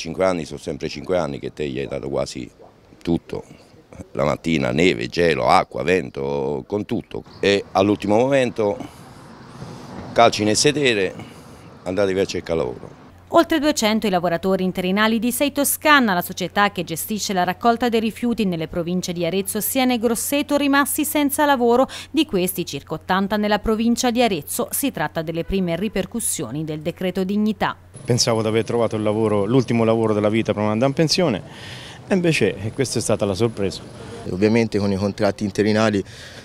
Cinque anni sono sempre cinque anni che te gli hai dato quasi tutto, la mattina neve, gelo, acqua, vento, con tutto. E all'ultimo momento calci nel sedere, andatevi a cercare lavoro. Oltre 200 i lavoratori interinali di Sei Toscana, la società che gestisce la raccolta dei rifiuti nelle province di Arezzo, Siena e Grosseto, rimasti senza lavoro, di questi circa 80 nella provincia di Arezzo. Si tratta delle prime ripercussioni del decreto dignità pensavo di aver trovato l'ultimo lavoro, lavoro della vita prima di andare in pensione e invece eh, questa è stata la sorpresa. Ovviamente con i contratti interinali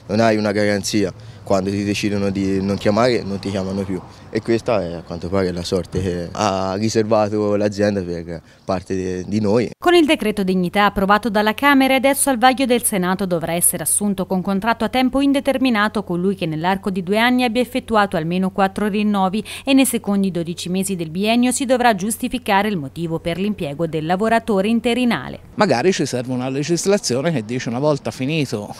non hai una garanzia, quando ti decidono di non chiamare non ti chiamano più e questa è a quanto pare la sorte che ha riservato l'azienda per parte di noi. Con il decreto dignità approvato dalla Camera e adesso al vaglio del Senato dovrà essere assunto con contratto a tempo indeterminato colui che nell'arco di due anni abbia effettuato almeno quattro rinnovi e nei secondi 12 mesi del biennio si dovrà giustificare il motivo per l'impiego del lavoratore interinale. Magari ci serve una legislazione che dice una volta finito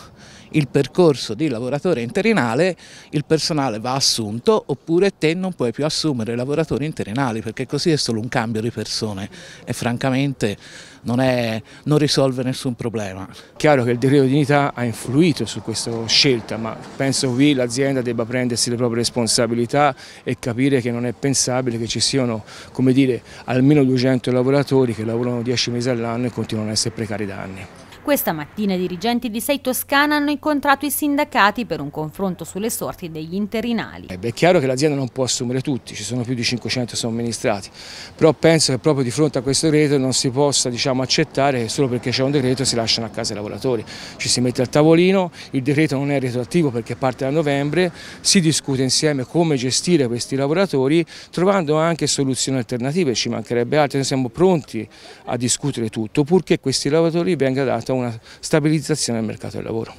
il percorso di lavoratore interinale, il personale va assunto oppure te non puoi più assumere lavoratori interinali perché così è solo un cambio di persone e francamente non, è, non risolve nessun problema. Chiaro che il decreto di dignità ha influito su questa scelta, ma penso qui l'azienda debba prendersi le proprie responsabilità e capire che non è pensabile che ci siano come dire, almeno 200 lavoratori che lavorano 10 mesi all'anno e continuano a essere precari da anni. Questa mattina i dirigenti di Sei Toscana hanno incontrato i sindacati per un confronto sulle sorti degli interinali. È chiaro che l'azienda non può assumere tutti, ci sono più di 500 somministrati, però penso che proprio di fronte a questo decreto non si possa diciamo, accettare che solo perché c'è un decreto si lasciano a casa i lavoratori. Ci si mette al tavolino, il decreto non è retroattivo perché parte da novembre, si discute insieme come gestire questi lavoratori trovando anche soluzioni alternative, ci mancherebbe altro, noi siamo pronti a discutere tutto purché questi lavoratori vengano venga data una stabilizzazione del mercato del lavoro.